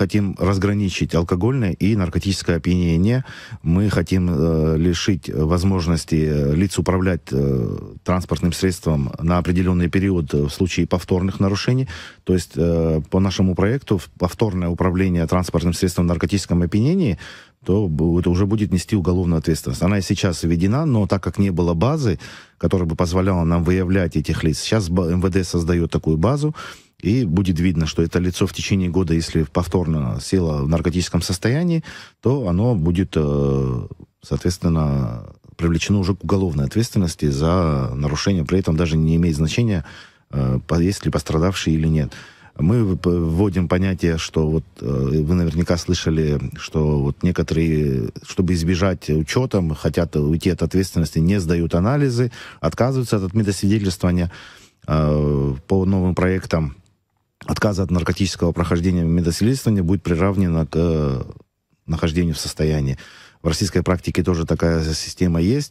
хотим разграничить алкогольное и наркотическое опьянение. Мы хотим э, лишить возможности э, лиц управлять э, транспортным средством на определенный период э, в случае повторных нарушений. То есть э, по нашему проекту повторное управление транспортным средством в наркотическом опьянении то это уже будет нести уголовную ответственность. Она и сейчас введена, но так как не было базы, которая бы позволяла нам выявлять этих лиц, сейчас МВД создает такую базу, и будет видно, что это лицо в течение года, если повторно село в наркотическом состоянии, то оно будет, э, соответственно, привлечено уже к уголовной ответственности за нарушение. При этом даже не имеет значения, э, есть ли пострадавший или нет. Мы вводим понятие, что вот э, вы наверняка слышали, что вот некоторые, чтобы избежать учетом, хотят уйти от ответственности, не сдают анализы, отказываются от медосвидетельствования по новым проектам отказа от наркотического прохождения медосвидетельствования будет приравнено к э, нахождению в состоянии. В российской практике тоже такая система есть.